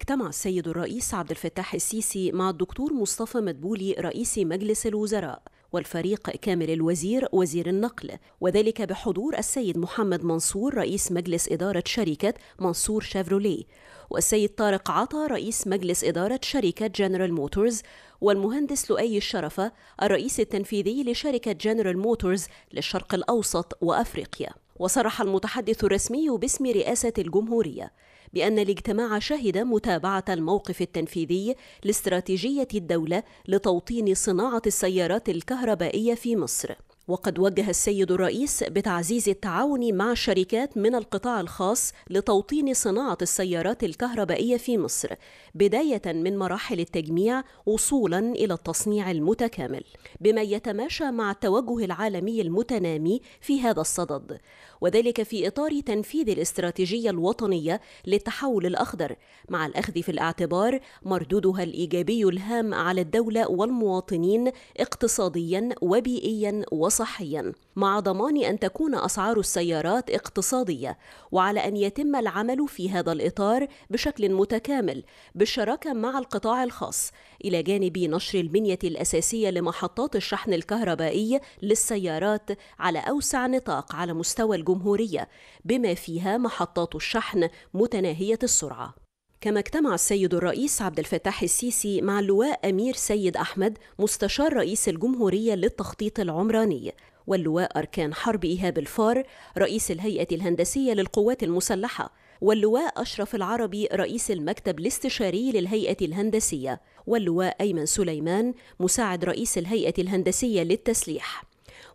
اجتمع السيد الرئيس عبد الفتاح السيسي مع الدكتور مصطفى مدبولي رئيس مجلس الوزراء والفريق كامل الوزير وزير النقل وذلك بحضور السيد محمد منصور رئيس مجلس إدارة شركة منصور شافروليه والسيد طارق عطا رئيس مجلس إدارة شركة جنرال موتورز والمهندس لؤي الشرفة الرئيس التنفيذي لشركة جنرال موتورز للشرق الأوسط وأفريقيا وصرح المتحدث الرسمي باسم رئاسة الجمهورية بأن الاجتماع شهد متابعة الموقف التنفيذي لاستراتيجية الدولة لتوطين صناعة السيارات الكهربائية في مصر وقد وجه السيد الرئيس بتعزيز التعاون مع شركات من القطاع الخاص لتوطين صناعة السيارات الكهربائية في مصر بداية من مراحل التجميع وصولا إلى التصنيع المتكامل بما يتماشى مع التوجه العالمي المتنامي في هذا الصدد وذلك في إطار تنفيذ الاستراتيجية الوطنية للتحول الأخضر مع الأخذ في الاعتبار مردودها الإيجابي الهام على الدولة والمواطنين اقتصاديا وبيئيا و صحيا مع ضمان ان تكون اسعار السيارات اقتصاديه وعلى ان يتم العمل في هذا الاطار بشكل متكامل بالشراكه مع القطاع الخاص الى جانب نشر البنيه الاساسيه لمحطات الشحن الكهربائي للسيارات على اوسع نطاق على مستوى الجمهوريه بما فيها محطات الشحن متناهيه السرعه كما اجتمع السيد الرئيس عبد الفتاح السيسي مع اللواء أمير سيد أحمد مستشار رئيس الجمهورية للتخطيط العمراني واللواء أركان حرب إيهاب الفار رئيس الهيئة الهندسية للقوات المسلحة واللواء أشرف العربي رئيس المكتب الاستشاري للهيئة الهندسية واللواء أيمن سليمان مساعد رئيس الهيئة الهندسية للتسليح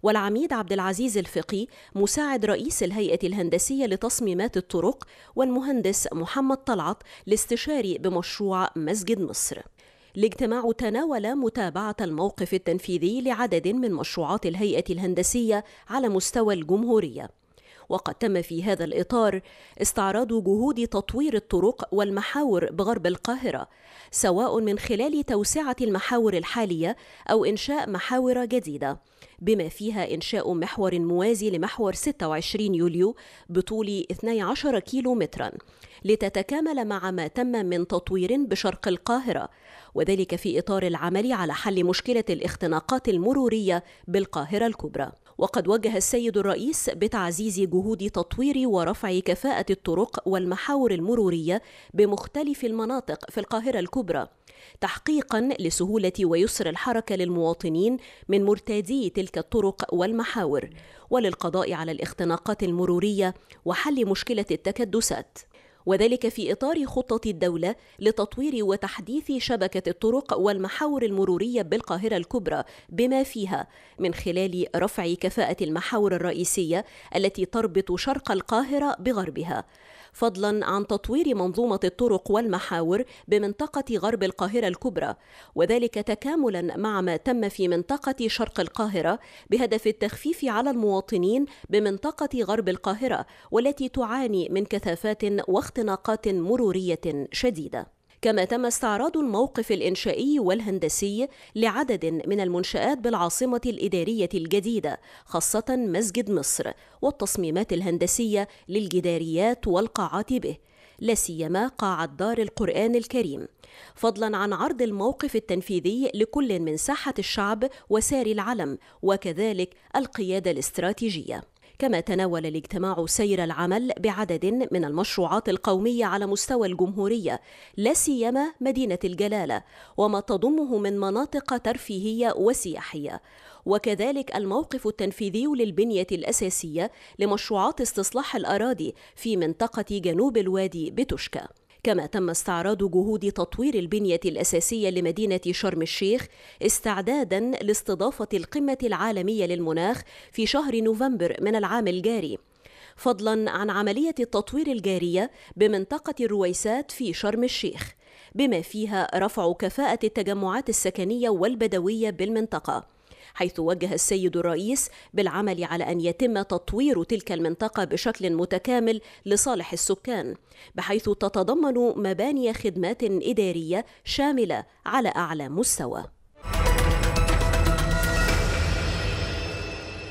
والعميد عبد العزيز الفقي مساعد رئيس الهيئة الهندسية لتصميمات الطرق والمهندس محمد طلعت الاستشاري بمشروع مسجد مصر الاجتماع تناول متابعة الموقف التنفيذي لعدد من مشروعات الهيئة الهندسية على مستوى الجمهورية وقد تم في هذا الإطار استعراض جهود تطوير الطرق والمحاور بغرب القاهرة سواء من خلال توسعة المحاور الحالية أو إنشاء محاور جديدة بما فيها إنشاء محور موازي لمحور 26 يوليو بطول 12 كيلو مترا لتتكامل مع ما تم من تطوير بشرق القاهرة وذلك في إطار العمل على حل مشكلة الاختناقات المرورية بالقاهرة الكبرى وقد وجه السيد الرئيس بتعزيز جهود تطوير ورفع كفاءة الطرق والمحاور المرورية بمختلف المناطق في القاهرة الكبرى تحقيقا لسهولة ويسر الحركة للمواطنين من مرتادي تلك الطرق والمحاور وللقضاء على الاختناقات المرورية وحل مشكلة التكدسات وذلك في اطار خطه الدوله لتطوير وتحديث شبكه الطرق والمحاور المروريه بالقاهره الكبرى بما فيها من خلال رفع كفاءه المحاور الرئيسيه التي تربط شرق القاهره بغربها فضلا عن تطوير منظومة الطرق والمحاور بمنطقة غرب القاهرة الكبرى وذلك تكاملا مع ما تم في منطقة شرق القاهرة بهدف التخفيف على المواطنين بمنطقة غرب القاهرة والتي تعاني من كثافات واختناقات مرورية شديدة كما تم استعراض الموقف الإنشائي والهندسي لعدد من المنشآت بالعاصمة الإدارية الجديدة خاصة مسجد مصر والتصميمات الهندسية للجداريات والقاعات به لا سيما قاعة دار القرآن الكريم فضلا عن عرض الموقف التنفيذي لكل من ساحة الشعب وسار العلم وكذلك القيادة الاستراتيجية كما تناول الاجتماع سير العمل بعدد من المشروعات القومية على مستوى الجمهورية لا سيما مدينة الجلالة وما تضمه من مناطق ترفيهية وسياحية وكذلك الموقف التنفيذي للبنية الأساسية لمشروعات استصلاح الأراضي في منطقة جنوب الوادي بتشكى كما تم استعراض جهود تطوير البنية الأساسية لمدينة شرم الشيخ استعدادا لاستضافة القمة العالمية للمناخ في شهر نوفمبر من العام الجاري فضلا عن عملية التطوير الجارية بمنطقة الرويسات في شرم الشيخ بما فيها رفع كفاءة التجمعات السكنية والبدوية بالمنطقة حيث وجه السيد الرئيس بالعمل على أن يتم تطوير تلك المنطقة بشكل متكامل لصالح السكان بحيث تتضمن مباني خدمات إدارية شاملة على أعلى مستوى